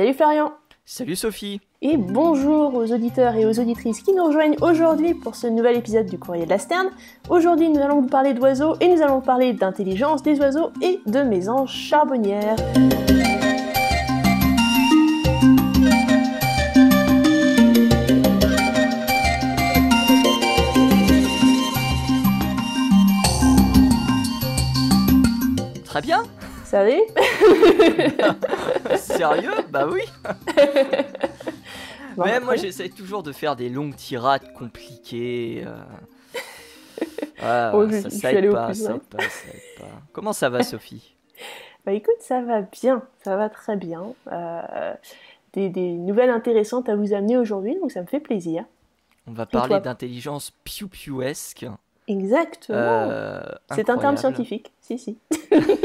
Salut Florian Salut Sophie Et bonjour aux auditeurs et aux auditrices qui nous rejoignent aujourd'hui pour ce nouvel épisode du Courrier de la Sterne. Aujourd'hui nous allons vous parler d'oiseaux et nous allons parler d'intelligence des oiseaux et de maisons charbonnières. Très bien Salut Sérieux Bah oui Mais moi j'essaie toujours de faire des longues tirades compliquées. Euh. Ah, oh, ça, ça, pas, ça, Comment ça va Sophie Bah écoute, ça va bien, ça va très bien. Euh, des, nouvelles intéressantes à vous amener aujourd'hui, donc ça me fait plaisir. On va parler d'intelligence piou-piouesque. Exactement. Euh, C'est un terme scientifique, si, si.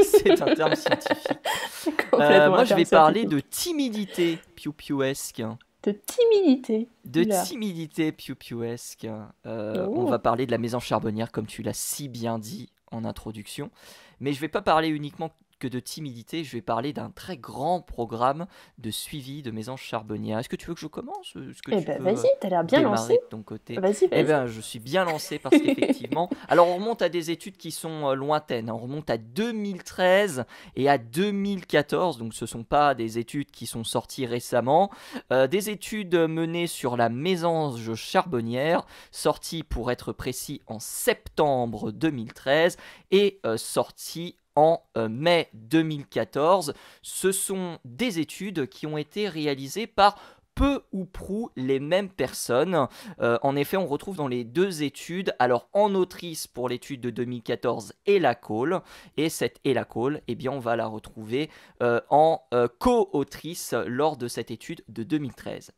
C'est un terme scientifique. Euh, moi, je vais parler de timidité piou esque De timidité. De timidité piou Euh, On oh. va parler de la maison charbonnière, comme tu l'as si bien dit en introduction. Mais je ne vais pas parler uniquement que de timidité, je vais parler d'un très grand programme de suivi de Mésange Charbonnière. Est-ce que tu veux que je commence euh, eh ben, vas-y, tu as l'air euh, bien lancé. ton côté. Eh bien, je suis bien lancé parce qu'effectivement, alors on remonte à des études qui sont euh, lointaines. Hein. On remonte à 2013 et à 2014, donc ce ne sont pas des études qui sont sorties récemment. des études menées sur la Mésange Charbonnière, sorties pour être précis en septembre 2013 et sorties en euh, mai 2014. Ce sont des études qui ont été réalisées par peu ou prou les mêmes personnes. Euh, en effet, on retrouve dans les deux études, alors en autrice pour l'étude de 2014 et la Cole, et cette et Cole, eh bien on va la retrouver euh, en co-autrice lors de cette étude de 2013.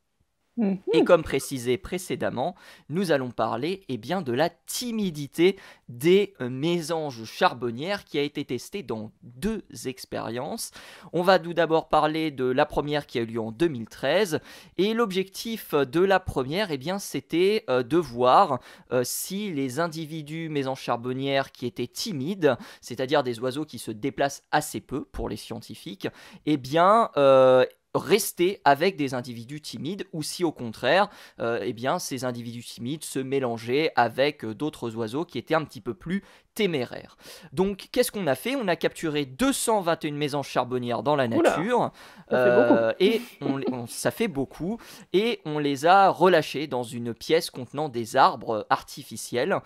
Et comme précisé précédemment, nous allons parler eh bien, de la timidité des euh, mésanges charbonnières qui a été testée dans deux expériences. On va tout d'abord parler de la première qui a eu lieu en 2013. Et l'objectif de la première, eh bien, c'était euh, de voir euh, si les individus mésanges charbonnières qui étaient timides, c'est-à-dire des oiseaux qui se déplacent assez peu pour les scientifiques, eh bien, rester avec des individus timides ou si au contraire, euh, eh bien, ces individus timides se mélangeaient avec euh, d'autres oiseaux qui étaient un petit peu plus téméraires. Donc, qu'est-ce qu'on a fait On a capturé 221 maisons charbonnières dans la nature. Euh, et ça fait beaucoup. Et on les a relâchés dans une pièce contenant des arbres artificiels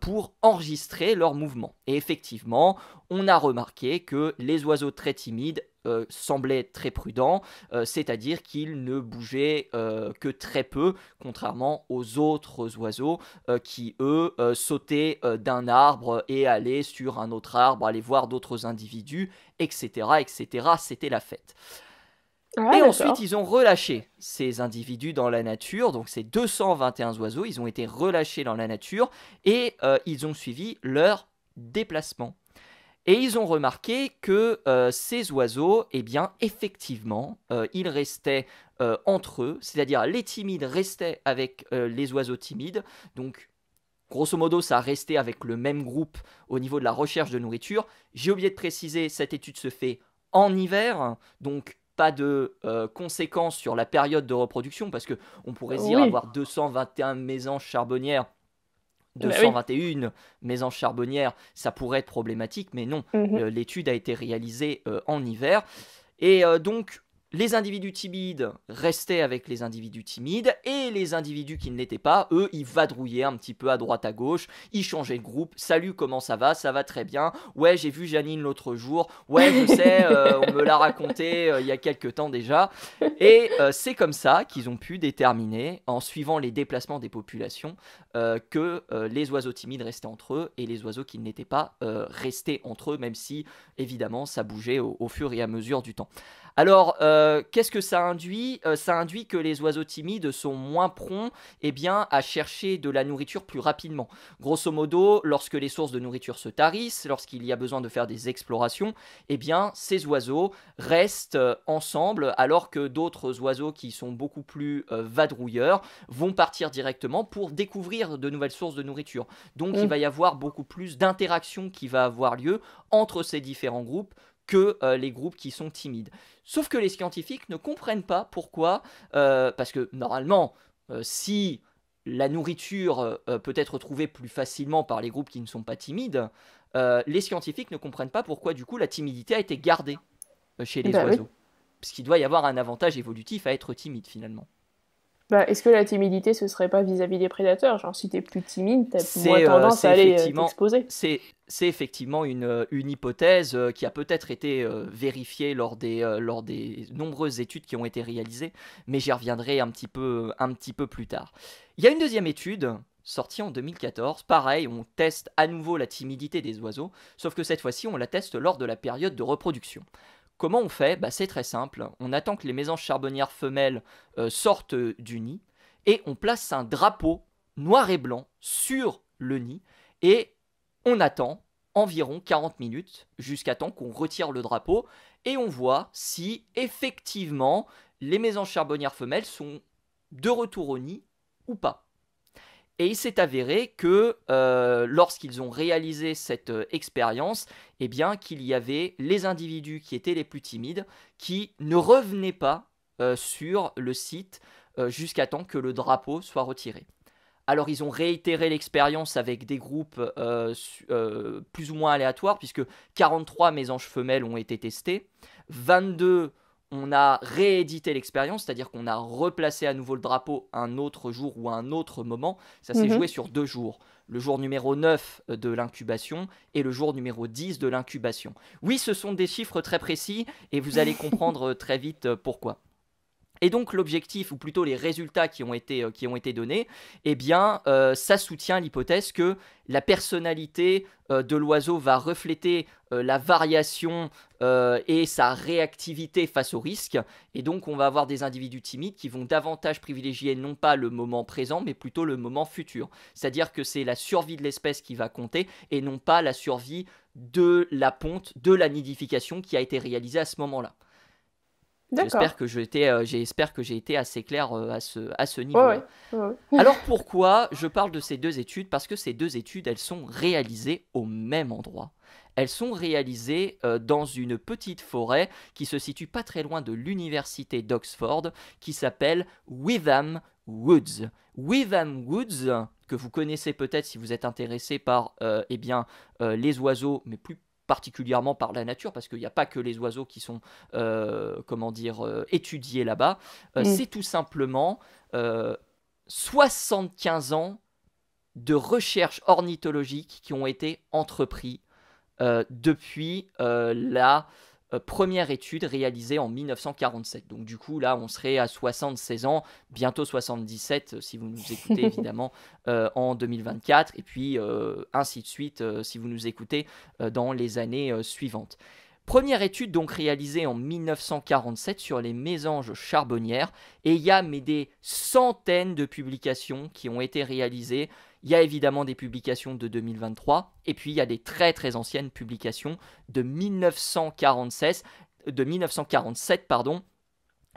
pour enregistrer leurs mouvements. Et effectivement, on a remarqué que les oiseaux très timides euh, semblait très prudent, euh, c'est-à-dire qu'il ne bougeait euh, que très peu, contrairement aux autres oiseaux qui, eux, sautaient d'un arbre et allaient sur un autre arbre, aller voir d'autres individus, etc. etc. C'était la fête. et ensuite, ils ont relâché ces individus dans la nature, donc ces 221 oiseaux, ils ont été relâchés dans la nature et ils ont suivi leur déplacement. Et ils ont remarqué que euh, ces oiseaux, eh bien, effectivement, euh, ils restaient euh, entre eux, c'est-à-dire les timides restaient avec les oiseaux timides, donc Grosso modo, ça restait avec le même groupe au niveau de la recherche de nourriture. J'ai oublié de préciser, cette étude se fait en hiver, donc pas de conséquences sur la période de reproduction, parce que on pourrait dire avoir 221 maisons charbonnières, 221 bah 121, mais maisons charbonnières, ça pourrait être problématique, mais non, mhm. l'étude a été réalisée euh, en hiver. Et euh, donc, les individus timides restaient avec les individus timides et les individus qui ne l'étaient pas, eux, ils vadrouillaient un petit peu à droite à gauche, ils changeaient de groupe. Salut, comment ça va Ça va très bien. Ouais, j'ai vu Janine l'autre jour. Ouais, je sais, euh, on me l'a raconté euh, il y a quelques temps déjà. Et euh, c'est comme ça qu'ils ont pu déterminer, en suivant les déplacements des populations, que les oiseaux timides restaient entre eux et les oiseaux qui ne l'étaient pas restaient entre eux, même si évidemment ça bougeait au fur et à mesure du temps. Alors, euh, qu'est-ce que ça induit euh, Ça induit que les oiseaux timides sont moins prompts eh bien, à chercher de la nourriture plus rapidement. Grosso modo, lorsque les sources de nourriture se tarissent, lorsqu'il y a besoin de faire des explorations, eh bien, ces oiseaux restent euh, ensemble alors que d'autres oiseaux qui sont beaucoup plus vadrouilleurs vont partir directement pour découvrir de nouvelles sources de nourriture. Donc, il mmh. va y avoir beaucoup plus d'interactions qui va avoir lieu entre ces différents groupes que euh, les groupes qui sont timides. Sauf que les scientifiques ne comprennent pas pourquoi, euh, parce que normalement, euh, si la nourriture peut être trouvée plus facilement par les groupes qui ne sont pas timides, les scientifiques ne comprennent pas pourquoi du coup la timidité a été gardée chez eh les ben oiseaux. Parce qu'il doit y avoir un avantage évolutif à être timide finalement. Bah, est-ce que la timidité, ce serait pas vis-à-vis des prédateurs Genre, si es plus timide, t'as moins euh, tendance à aller euh, t'exposer. C'est effectivement une, euh, hypothèse qui a peut-être été vérifiée lors des, lors des nombreuses études qui ont été réalisées, mais j'y reviendrai un petit, peu, un petit peu plus tard. Il y a une deuxième étude sortie en 2014. Pareil, on teste à nouveau la timidité des oiseaux, sauf que cette fois-ci, on la teste lors de la période de reproduction. Comment on fait bah, C'est très simple. On attend que les mésanges charbonnières femelles euh, sortent euh, du nid et on place un drapeau noir et blanc sur le nid et on attend environ 40 minutes jusqu'à temps qu'on retire le drapeau et on voit si effectivement les mésanges charbonnières femelles sont de retour au nid ou pas. Et il s'est avéré que euh, lorsqu'ils ont réalisé cette euh, expérience, eh bien qu'il y avait les individus qui étaient les plus timides qui ne revenaient pas euh, sur le site jusqu'à temps que le drapeau soit retiré. Alors ils ont réitéré l'expérience avec des groupes plus ou moins aléatoires, puisque 43 mésanges femelles ont été testées, 22 on a réédité l'expérience, c'est-à-dire qu'on a replacé à nouveau le drapeau un autre jour ou un autre moment. Ça s'est mhm. joué sur deux jours. Le jour numéro 9 euh, de l'incubation et le jour numéro 10 de l'incubation. Oui, ce sont des chiffres très précis et vous allez comprendre euh, très vite euh, pourquoi. Et donc l'objectif, ou plutôt les résultats qui ont été, euh, donnés, eh bien, euh, ça soutient l'hypothèse que la personnalité euh, de l'oiseau va refléter la variation et sa réactivité face au risque. Et donc on va avoir des individus timides qui vont davantage privilégier non pas le moment présent, mais plutôt le moment futur. C'est-à-dire que c'est la survie de l'espèce qui va compter, et non pas la survie de la ponte, de la nidification qui a été réalisée à ce moment-là. Euh, j'espère que j'ai été, assez clair euh, à ce, à ce niveau. Alors pourquoi je parle de ces deux études Parce que ces deux études, elles sont réalisées au même endroit. Elles sont réalisées euh, dans une petite forêt qui se situe pas très loin de l'université d'Oxford, qui s'appelle Witham Woods. Witham Woods, que vous connaissez peut-être si vous êtes intéressé par eh bien, les oiseaux, mais plus particulièrement par la nature, parce qu'il n'y a pas que les oiseaux qui sont, euh, comment dire, euh, étudiés là-bas. Euh, mm. C'est tout simplement 75 ans de recherches ornithologiques qui ont été entrepris depuis la euh, première étude réalisée en 1947. Donc du coup, là, on serait à 76 ans, bientôt 77 euh, si vous nous écoutez évidemment euh, en 2024, et puis ainsi de suite si vous nous écoutez dans les années suivantes. Première étude donc réalisée en 1947 sur les mésanges charbonnières, et il y a mais des centaines de publications qui ont été réalisées il y a évidemment des publications de 2023, et puis il y a des très très anciennes publications de 1946, de 1947, pardon,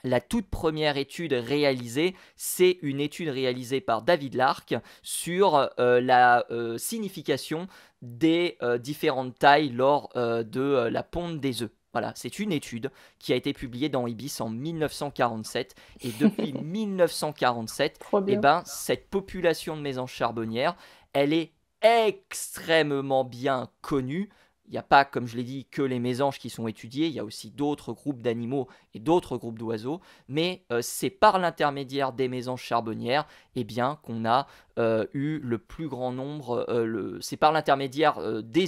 la toute première étude réalisée, c'est une étude réalisée par David Lark sur euh, la euh, signification des euh, différentes tailles lors de la ponte des œufs. Voilà, c'est une étude qui a été publiée dans Ibis en 1947. Et depuis 1947, eh ben, cette population de maisons charbonnières, elle est extrêmement bien connue il n'y a pas, comme je l'ai dit, que les mésanges qui sont étudiés, il y a aussi d'autres groupes d'animaux et d'autres groupes d'oiseaux, mais euh, c'est par l'intermédiaire des mésanges charbonnières eh bien, qu'on a euh, eu le plus grand nombre, euh, c'est par l'intermédiaire de,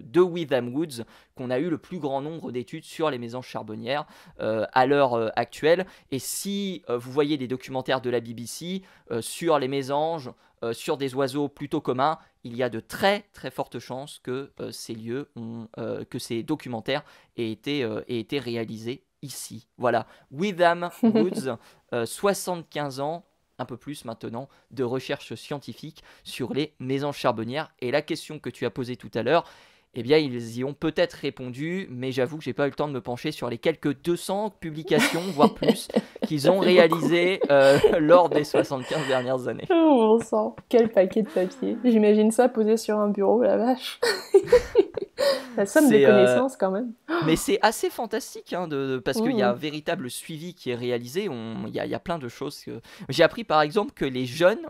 de Woods qu'on a eu le plus grand nombre d'études sur les mésanges charbonnières à l'heure actuelle, et si vous voyez des documentaires de la BBC sur les mésanges, euh, sur des oiseaux plutôt communs, il y a de très très fortes chances que euh, ces lieux, ont, euh, que ces documentaires aient été, aient été réalisés ici. Voilà, Witham Woods, 75 ans, un peu plus maintenant, de recherche scientifique sur les maisons charbonnières. Et la question que tu as posée tout à l'heure, eh bien, ils y ont peut-être répondu, mais j'avoue que j'ai pas eu le temps de me pencher sur les quelques 200 publications, voire plus, qu'ils ont réalisées euh, lors des 75 dernières années. Oh, mon sang, quel paquet de papier. J'imagine ça posé sur un bureau, la vache. la somme des euh, connaissances, quand même. Mais c'est assez fantastique, hein, parce qu'il y a un mmh. véritable suivi qui est réalisé. Il y, y, a plein de choses. Que... J'ai appris, par exemple, que les jeunes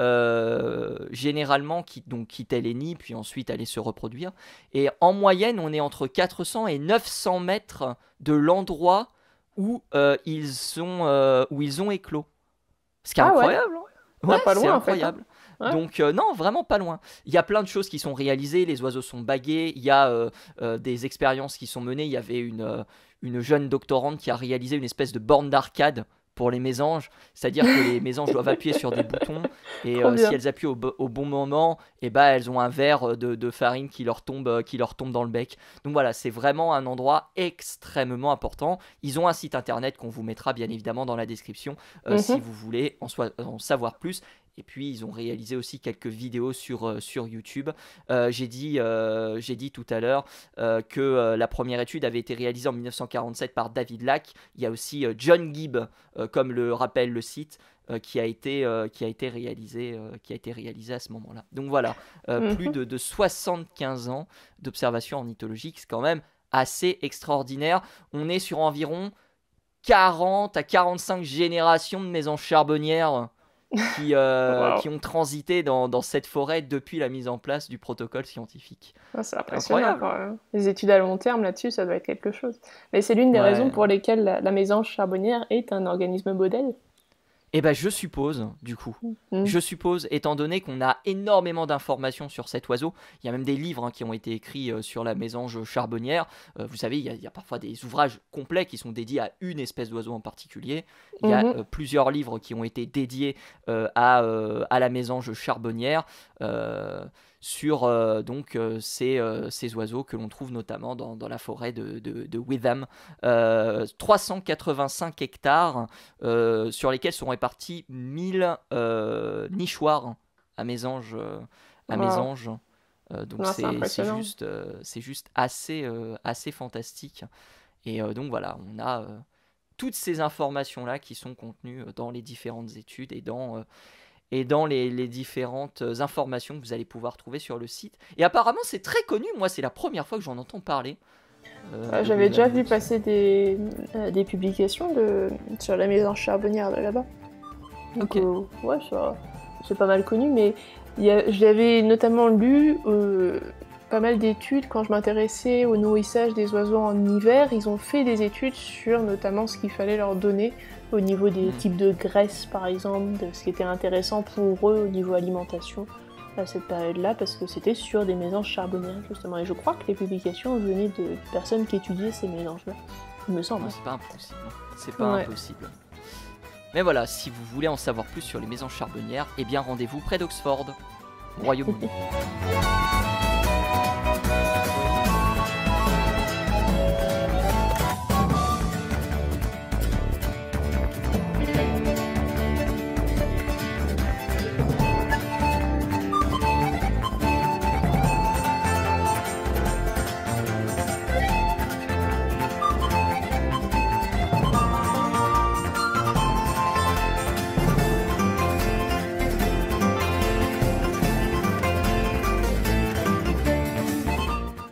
euh, généralement qui donc quittaient les nids, puis ensuite allaient se reproduire. Et en moyenne, on est entre 400 et 900 mètres de l'endroit où, euh, ils sont, euh, où ils ont éclos. Ce qui est incroyable. c'est incroyable. Donc non, vraiment pas loin. Il y a plein de choses qui sont réalisées, les oiseaux sont bagués, il y a des expériences qui sont menées, il y avait une, une jeune doctorante qui a réalisé une espèce de borne d'arcade pour les mésanges, c'est-à-dire que les mésanges doivent appuyer sur des boutons et euh, si elles appuient au, bon moment, et eh bah ben, elles ont un verre euh, de, farine qui leur tombe euh, qui leur tombe dans le bec. Donc voilà, c'est vraiment un endroit extrêmement important. Ils ont un site internet qu'on vous mettra bien évidemment dans la description mm-hmm. si vous voulez en savoir plus et puis, ils ont réalisé aussi quelques vidéos sur, euh, sur YouTube. Euh, j'ai dit, euh, j'ai dit tout à l'heure que la première étude avait été réalisée en 1947 par David Lack. Il y a aussi John Gibb, comme le rappelle le site qui a été qui a été réalisé qui a été réalisé à ce moment-là. Donc voilà, mhm. plus de, de, 75 ans d'observation ornithologique, c'est quand même assez extraordinaire. On est sur environ 40 à 45 générations de maisons charbonnières euh, qui, ont transité dans, cette forêt depuis la mise en place du protocole scientifique. Ah, c'est Les études à long terme là-dessus, ça doit être quelque chose. Mais c'est l'une des raisons pour lesquelles la, mésange Charbonnière est un organisme modèle, eh ben, je suppose, du coup, mhm. je suppose, étant donné qu'on a énormément d'informations sur cet oiseau, il y a même des livres hein, qui ont été écrits euh, sur la mésange charbonnière. Euh, vous savez, il y, a, parfois des ouvrages complets qui sont dédiés à une espèce d'oiseau en particulier. Il y a mhm. euh, plusieurs livres qui ont été dédiés à, à, la mésange charbonnière sur euh, donc euh, ces, euh, ces, oiseaux que l'on trouve notamment dans, dans, la forêt de, de, Witham. 385 hectares sur lesquels sont répartis 1000 nichoirs à mésanges À c'est juste, c'est juste assez, assez fantastique. Et donc voilà, on a toutes ces informations-là qui sont contenues dans les différentes études et dans et dans les, différentes euh, informations que vous allez pouvoir trouver sur le site. Et apparemment, c'est très connu. Moi, c'est la première fois que j'en entends parler. Euh, ah, j'avais déjà vu passer euh, des, publications de, sur la maison charbonnière là-bas. Donc, ouais, c'est pas mal connu, mais j'avais notamment lu pas mal d'études quand je m'intéressais au nourrissage des oiseaux en hiver. Ils ont fait des études sur notamment ce qu'il fallait leur donner au niveau des hmm. types de graisses par exemple, de ce qui était intéressant pour eux au niveau alimentation à cette période-là, parce que c'était sur des maisons charbonnières justement. Et je crois que les publications venaient de personnes qui étudiaient ces mélanges-là, il me semble. C'est pas impossible. Hein. C'est pas impossible. Mais voilà, si vous voulez en savoir plus sur les maisons charbonnières, eh bien rendez-vous près d'Oxford, Royaume-Uni.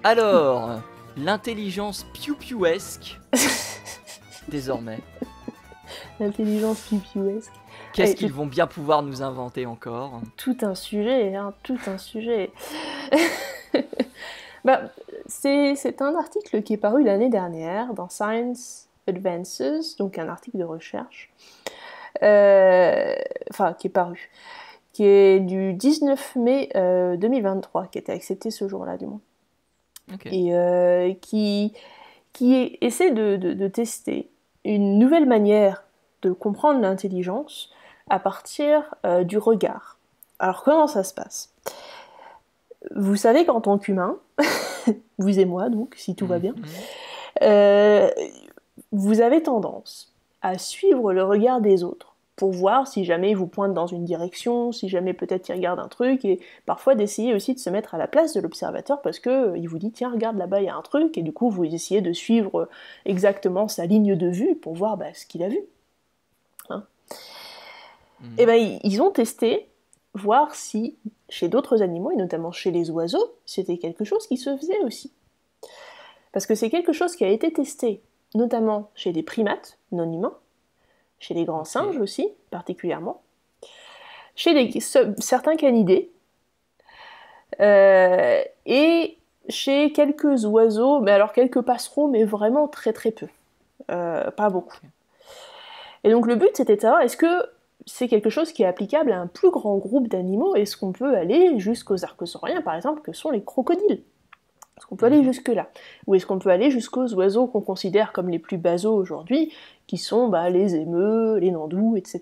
Alors, l'intelligence piou esque désormais. L'intelligence piou esque Qu'est-ce eh, qu'ils vont bien pouvoir nous inventer encore Tout un sujet, hein, tout un sujet. Bah, c'est un article qui est paru l'année dernière dans Science Advances, donc un article de recherche, euh, enfin qui est paru, qui est du 19 mai 2023, euh, qui était accepté ce jour-là du monde et euh, qui, qui essaie de, tester une nouvelle manière de comprendre l'intelligence à partir euh, du regard. Alors comment ça se passe Vous savez qu'en tant qu'humain, vous et moi donc, si tout va mhm. bien, euh, vous avez tendance à suivre le regard des autres pour voir si jamais il vous pointe dans une direction, si jamais peut-être il regarde un truc, et parfois d'essayer aussi de se mettre à la place de l'observateur parce que euh, vous dit tiens regarde là-bas il y a un truc, et du coup vous essayez de suivre euh, exactement sa ligne de vue pour voir bah, ce qu'il a vu. Et hein. mhm. eh ben ils ont testé voir si chez d'autres animaux, et notamment chez les oiseaux, c'était quelque chose qui se faisait aussi. Parce que c'est quelque chose qui a été testé, notamment chez des primates non humains, chez les grands singes aussi, particulièrement, chez certains canidés, euh, et chez quelques oiseaux, mais alors quelques passereaux, mais vraiment très très peu, euh, pas beaucoup. Et donc le but c'était de savoir est-ce que c'est quelque chose qui est applicable à un plus grand groupe d'animaux, est-ce qu'on peut aller jusqu'aux archosauriens par exemple, que sont les crocodiles est-ce qu'on peut aller mhm. jusque-là Ou est-ce qu'on peut aller jusqu'aux oiseaux qu'on considère comme les plus basaux aujourd'hui, qui sont bah, les émeux, les nandous, etc.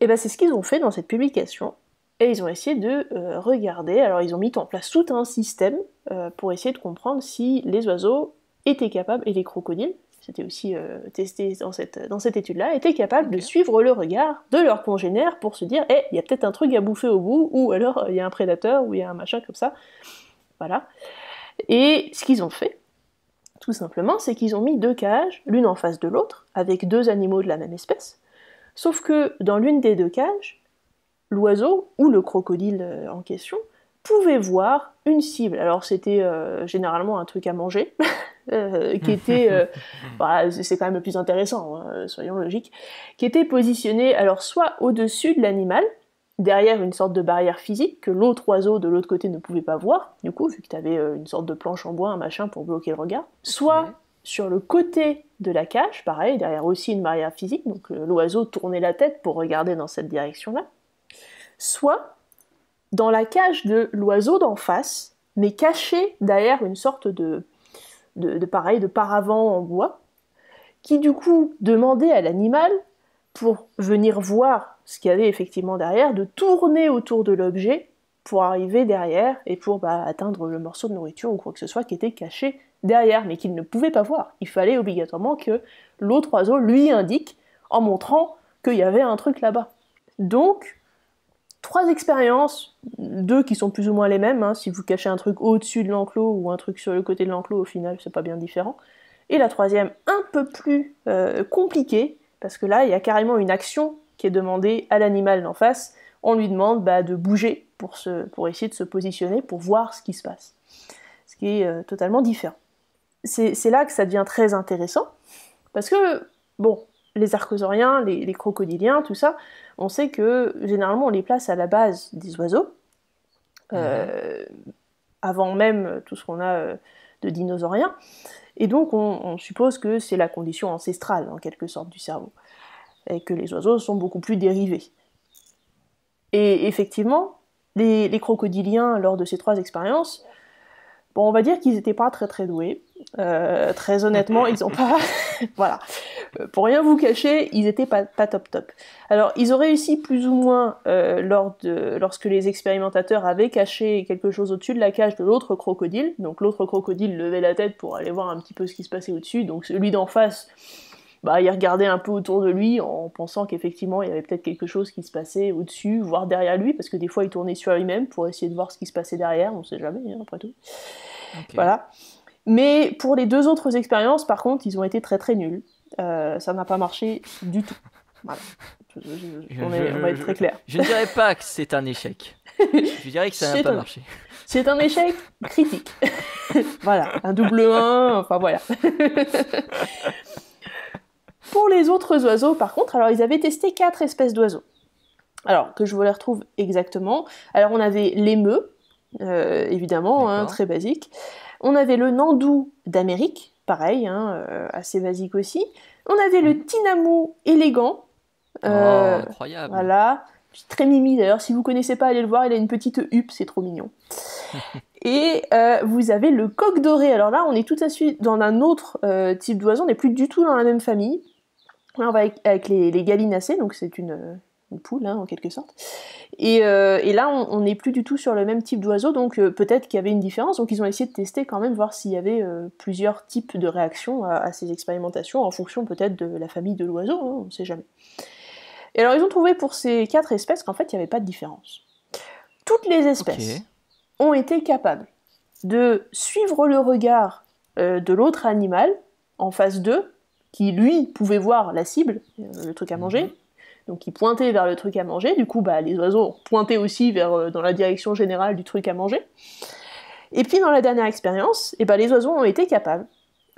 Et eh bien c'est ce qu'ils ont fait dans cette publication, et ils ont essayé de euh, regarder, alors ils ont mis en place tout un système euh, pour essayer de comprendre si les oiseaux étaient capables, et les crocodiles, c'était aussi euh, testé dans cette, dans cette étude-là, étaient capables de suivre le regard de leurs congénères pour se dire, Eh, il y a peut-être un truc à bouffer au bout, ou alors il y a un prédateur, ou il y a un machin comme ça. Voilà. Et ce qu'ils ont fait, tout simplement, c'est qu'ils ont mis deux cages, l'une en face de l'autre, avec deux animaux de la même espèce, sauf que dans l'une des deux cages, l'oiseau ou le crocodile euh, en question pouvait voir une cible. Alors c'était euh, généralement un truc à manger, euh, qui était, bah, c'est quand même le plus intéressant, hein, soyons logiques, qui était positionné alors soit au-dessus de l'animal, derrière une sorte de barrière physique que l'autre oiseau de l'autre côté ne pouvait pas voir, du coup, vu que tu avais euh, une sorte de planche en bois, un machin pour bloquer le regard, soit sur le côté de la cage, pareil, derrière aussi une barrière physique, donc euh, l'oiseau tournait la tête pour regarder dans cette direction-là, soit dans la cage de l'oiseau d'en face, mais caché derrière une sorte de, de, de pareil, de paravent en bois, qui du coup demandait à l'animal pour venir voir ce qu'il y avait effectivement derrière, de tourner autour de l'objet pour arriver derrière et pour bah, atteindre le morceau de nourriture ou quoi que ce soit qui était caché derrière, mais qu'il ne pouvait pas voir. Il fallait obligatoirement que l'autre oiseau lui indique en montrant qu'il y avait un truc là-bas. Donc, trois expériences, deux qui sont plus ou moins les mêmes, hein, si vous cachez un truc au-dessus de l'enclos ou un truc sur le côté de l'enclos, au final, c'est pas bien différent. Et la troisième, un peu plus euh, compliquée, parce que là, il y a carrément une action qui est demandé à l'animal d'en face. On lui demande bah, de bouger pour, essayer de se positionner, pour voir ce qui se passe. Ce qui est euh, totalement différent. C'est là que ça devient très intéressant, parce que, bon, les archosauriens, les, crocodiliens, tout ça, on sait que généralement on les place à la base des oiseaux, euh, mm-hmm. avant même tout ce qu'on a euh, de dinosauriens. Et donc on suppose que c'est la condition ancestrale, en quelque sorte, du cerveau et que les oiseaux sont beaucoup plus dérivés. Et effectivement, les, crocodiliens, lors de ces trois expériences, bon, on va dire qu'ils n'étaient pas très très doués. Euh, très honnêtement, ils n'ont pas... voilà. Euh, pour rien vous cacher, ils n'étaient pas, top top. Alors, ils ont réussi plus ou moins euh, lors de, lorsque les expérimentateurs avaient caché quelque chose au-dessus de la cage de l'autre crocodile. Donc, l'autre crocodile levait la tête pour aller voir un petit peu ce qui se passait au-dessus. Donc, celui d'en face bah, il regardait un peu autour de lui en pensant qu'effectivement il y avait peut-être quelque chose qui se passait au-dessus, voire derrière lui, parce que des fois il tournait sur lui-même pour essayer de voir ce qui se passait derrière, on ne sait jamais, hein, après tout. Voilà. Mais pour les deux autres expériences, par contre, ils ont été très très nuls. Euh, ça n'a pas marché du tout. Voilà. on, va être très clair. Je ne dirais pas que c'est un échec. Je dirais que ça n'a pas marché. C'est un échec critique. voilà, un double 1, enfin voilà. Pour les autres oiseaux, par contre, alors ils avaient testé quatre espèces d'oiseaux. Alors, que je vous les retrouve exactement. Alors, on avait l'émeu, euh, évidemment, hein, très basique. On avait le nandou d'Amérique, pareil, hein, euh, assez basique aussi. On avait le mmh. tinamou élégant. Euh, oh, incroyable. Voilà. Très mimi d'ailleurs, si vous ne connaissez pas, allez le voir, il a une petite hupe, c'est trop mignon. Et vous avez le coq doré. Alors là, on est tout à suite dans un autre type d'oiseau, on n'est plus du tout dans la même famille on va avec, les, les, gallinacées, donc c'est une, poule hein, en quelque sorte. Et, euh, là, on n'est plus du tout sur le même type d'oiseau, donc euh, peut-être qu'il y avait une différence. Donc ils ont essayé de tester quand même, voir s'il y avait euh, plusieurs types de réactions à, ces expérimentations, en fonction peut-être de la famille de l'oiseau, hein, on ne sait jamais. Et alors ils ont trouvé pour ces quatre espèces qu'en fait, il n'y avait pas de différence. Toutes les espèces ont été capables de suivre le regard de l'autre animal en face d'eux qui lui pouvait voir la cible, euh, le truc à mhm. manger, donc qui pointait vers le truc à manger, du coup bah, les oiseaux pointaient aussi vers, euh, dans la direction générale du truc à manger. Et puis dans la dernière expérience, et eh ben, les oiseaux ont été capables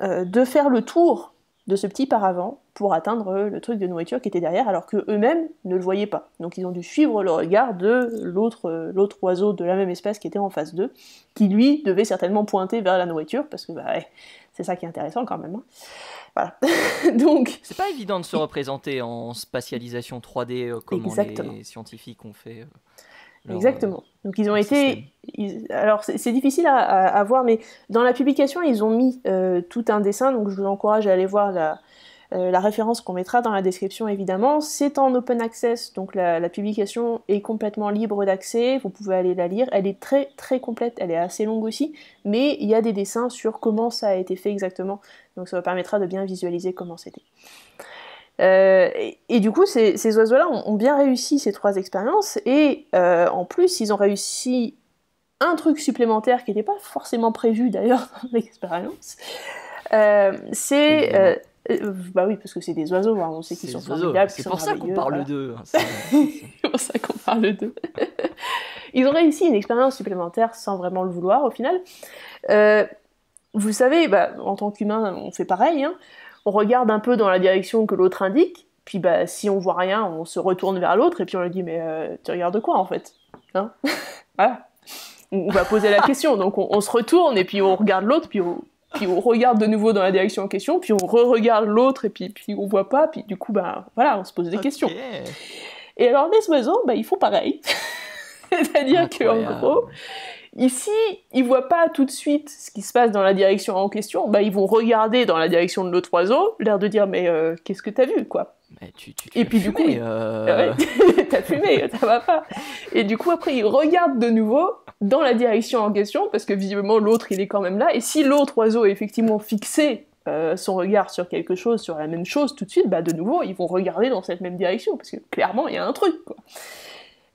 euh, de faire le tour de ce petit paravent pour atteindre le truc de nourriture qui était derrière, alors que eux-mêmes ne le voyaient pas. Donc ils ont dû suivre le regard de l'autre, l'autre oiseau de la même espèce qui était en face d'eux, qui lui devait certainement pointer vers la nourriture, parce que bah, c'est ça qui est intéressant quand même. Hein. Voilà. Donc. C'est pas évident de se représenter en spatialisation 3D euh, comme les scientifiques ont fait. Euh, euh, Exactement. Donc ils ont été. alors c'est difficile à, à, voir, mais dans la publication ils ont mis tout un dessin. Donc je vous encourage à aller voir la, euh, la référence qu'on mettra dans la description évidemment, c'est en open access, donc la, publication est complètement libre d'accès, vous pouvez aller la lire, elle est très très complète, elle est assez longue aussi, mais il y a des dessins sur comment ça a été fait exactement, donc ça vous permettra de bien visualiser comment c'était. Euh, et, du coup, ces, oiseaux-là ont, bien réussi ces trois expériences, et euh, en plus, ils ont réussi un truc supplémentaire qui n'était pas forcément prévu d'ailleurs dans l'expérience. c'est euh, bah oui, parce que c'est des oiseaux, hein, on sait qu'ils sont formidables. C'est pour, ça qu'on parle d'eux. c'est pour ça qu'on parle d'eux. Ils ont réussi une expérience supplémentaire sans vraiment le vouloir au final. Euh, vous savez, bah, en tant qu'humain, on fait pareil. Hein. On regarde un peu dans la direction que l'autre indique, puis bah, si on voit rien, on se retourne vers l'autre et puis on lui dit Mais euh, tu regardes quoi en fait hein Voilà. On va poser la question, donc on, on se retourne et puis on regarde l'autre, puis on, puis on regarde de nouveau dans la direction en question, puis on re-regarde l'autre, et puis, puis on voit pas, puis du coup, ben voilà, on se pose des questions. Et alors les oiseaux, ben ils font pareil. C'est-à-dire qu'en gros, ici, ils voient pas tout de suite ce qui se passe dans la direction en question, ben ils vont regarder dans la direction de l'autre oiseau, l'air de dire, mais euh, qu'est-ce que tu as vu, quoi eh, et puis du coup, euh. ah t'as fumé, ça va pas. Et du coup, après, il regarde de nouveau dans la direction en question, parce que visiblement, l'autre, il est quand même là. Et si l'autre oiseau est effectivement fixé euh, son regard sur quelque chose, sur la même chose, tout de suite, bah, de nouveau, ils vont regarder dans cette même direction, parce que clairement, il y a un truc.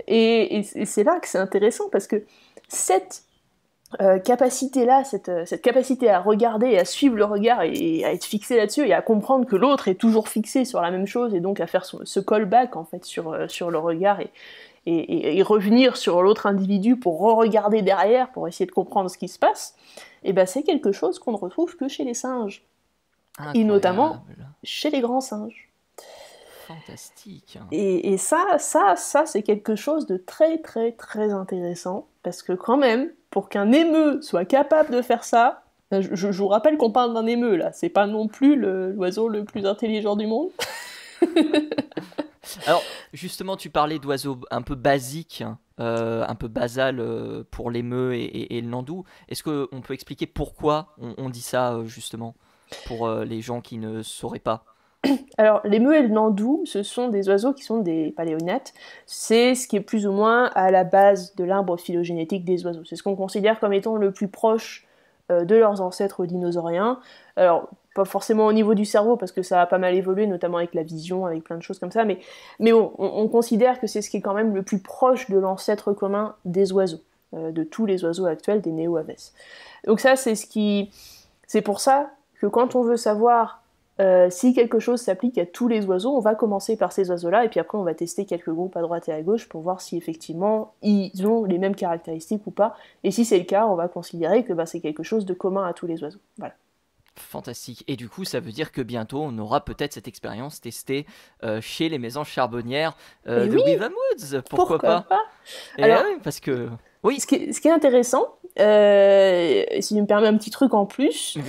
et c'est là que c'est intéressant, parce que cette euh, capacité-là, euh, cette, capacité à regarder et à suivre le regard et, à être fixé là-dessus et à comprendre que l'autre est toujours fixé sur la même chose et donc à faire ce callback en fait sur, euh, sur le regard et, et, revenir sur l'autre individu pour re-regarder derrière pour essayer de comprendre ce qui se passe, et eh ben c'est quelque chose qu'on ne retrouve que chez les singes. Et notamment chez les grands singes fantastique. Hein. Et, ça, ça, ça, c'est quelque chose de très, très, très intéressant. Parce que quand même, pour qu'un émeu soit capable de faire ça, ben, je, vous rappelle qu'on parle d'un émeu là, c'est pas non plus l'oiseau le, plus intelligent du monde. Alors, justement, tu parlais d'oiseaux un peu basiques, hein, euh, un peu basal euh, pour l'émeu et, le nandou. Est-ce qu'on peut expliquer pourquoi on, dit ça, euh, justement, pour les gens qui ne sauraient pas Alors, les meules et nandou, ce sont des oiseaux qui sont des paléonates. C'est ce qui est plus ou moins à la base de l'arbre phylogénétique des oiseaux. C'est ce qu'on considère comme étant le plus proche euh, de leurs ancêtres dinosauriens. Alors, pas forcément au niveau du cerveau, parce que ça a pas mal évolué, notamment avec la vision, avec plein de choses comme ça, mais, on, considère que c'est ce qui est quand même le plus proche de l'ancêtre commun des oiseaux, euh, de tous les oiseaux actuels des néo Donc ça, c'est ce qui... C'est pour ça que quand on veut savoir euh, si quelque chose s'applique à tous les oiseaux, on va commencer par ces oiseaux-là et puis après on va tester quelques groupes à droite et à gauche pour voir si effectivement ils ont les mêmes caractéristiques ou pas. Et si c'est le cas, on va considérer que bah, c'est quelque chose de commun à tous les oiseaux. Voilà. Fantastique. Et du coup, ça veut dire que bientôt, on aura peut-être cette expérience testée euh, chez les maisons charbonnières euh, de oui, Woods. Pourquoi, pourquoi pas, eh Alors, parce que oui. Ce qui est, ce qui est intéressant, si tu me permets un petit truc en plus,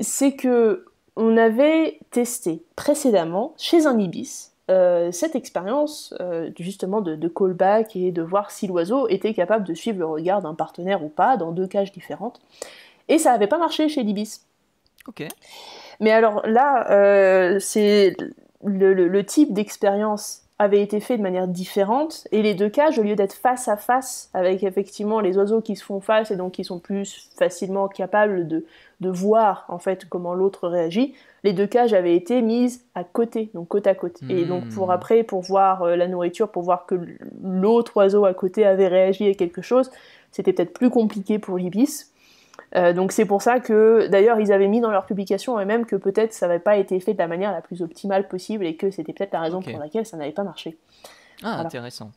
c'est que on avait testé précédemment chez un ibis euh, cette expérience euh, justement de, callback et de voir si l'oiseau était capable de suivre le regard d'un partenaire ou pas dans deux cages différentes. Et ça n'avait pas marché chez l'ibis. Ok. Mais alors là, euh, c'est le, type d'expérience avaient été faits de manière différente. Et les deux cages, au lieu d'être face à face, avec effectivement les oiseaux qui se font face et donc qui sont plus facilement capables de, voir en fait comment l'autre réagit, les deux cages avaient été mises à côté, donc côte à côte. Et donc pour hmm. après, pour voir euh, la nourriture, pour voir que l'autre oiseau à côté avait réagi à quelque chose, c'était peut-être plus compliqué pour l'ibis. Euh, donc c'est pour ça que d'ailleurs ils avaient mis dans leur publication eux-mêmes que peut-être ça n'avait pas été fait de la manière la plus optimale possible et que c'était peut-être la raison pour laquelle ça n'avait pas marché. Ah intéressant.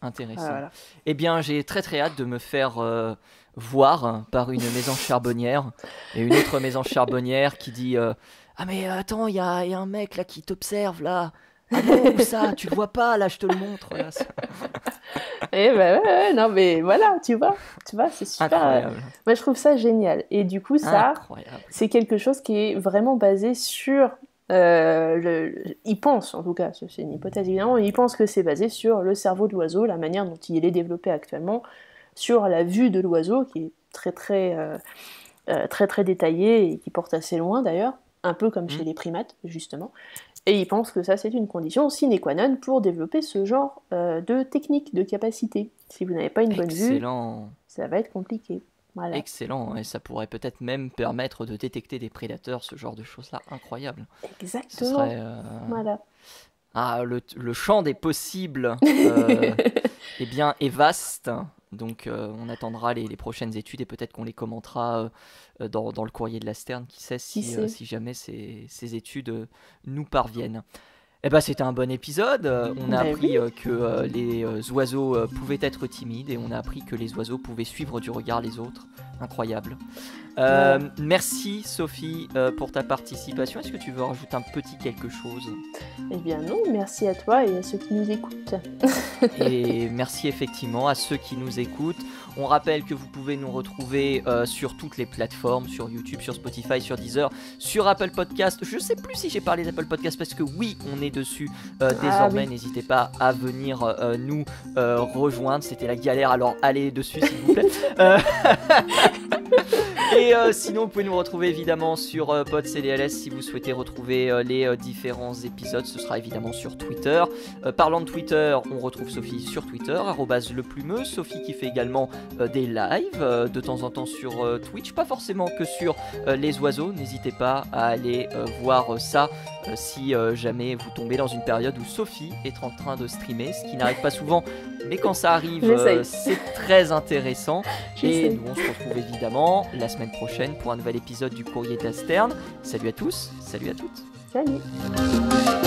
Intéressant. Eh bien, j'ai très très hâte de me faire euh, voir par une maison charbonnière et une autre maison charbonnière qui dit euh, Ah, mais attends, il y, y a, un mec là qui t'observe là. Ah ça, tu le vois pas, là, je te le montre. et eh ben, ouais, non, mais voilà, tu vois, tu vois, c'est super. Euh, moi, je trouve ça génial. Et du coup, ça, c'est quelque chose qui est vraiment basé sur. Euh, le, il pense, en tout cas, c'est une hypothèse évidemment, il pense que c'est basé sur le cerveau de l'oiseau, la manière dont il est développé actuellement, sur la vue de l'oiseau, qui est très très, euh, très très détaillée et qui porte assez loin d'ailleurs, un peu comme chez mmh. les primates, justement. Et ils pensent que ça, c'est une condition sine qua non pour développer ce genre euh, de technique, de capacité. Si vous n'avez pas une bonne vue, ça va être compliqué. Excellent, et ça pourrait peut-être même permettre de détecter des prédateurs, ce genre de choses-là, incroyable. Exactement. Ce serait, euh, Voilà. Ah, le, le, champ des possibles euh, eh bien, est vaste. Donc euh, on attendra les, prochaines études et peut-être qu'on les commentera euh, euh, dans, le courrier de la Sterne, qui sait si, jamais ces études nous parviennent. Eh ben, c'était un bon épisode. Euh, on a ben appris euh, que euh, les oiseaux pouvaient être timides et on a appris que les oiseaux pouvaient suivre du regard les autres. Incroyable. Merci Sophie pour ta participation. Est-ce que tu veux rajouter un petit quelque chose Eh bien non, merci à toi et à ceux qui nous écoutent. et merci effectivement à ceux qui nous écoutent. On rappelle que vous pouvez nous retrouver euh, sur toutes les plateformes, sur YouTube, sur Spotify, sur Deezer, sur Apple Podcast. Je sais plus si j'ai parlé d'Apple Podcast parce que oui, on est dessus euh, ah désormais. N'hésitez pas à venir euh, nous rejoindre. C'était la galère, alors allez dessus s'il vous plaît. Et euh, sinon, vous pouvez nous retrouver évidemment sur euh, PodCDLS si vous souhaitez retrouver euh, les différents épisodes. Ce sera évidemment sur Twitter. parlant de Twitter, on retrouve Sophie sur Twitter, le Sophie qui fait également des lives de temps en temps sur Twitch, pas forcément que sur les oiseaux. N'hésitez pas à aller voir ça si jamais vous tombez dans une période où Sophie est en train de streamer, ce qui n'arrive pas souvent, mais quand ça arrive, c'est très intéressant. Et nous, on se retrouve évidemment la semaine prochaine pour un nouvel épisode du Courrier d'Asterne. Salut à tous, salut à toutes. Salut.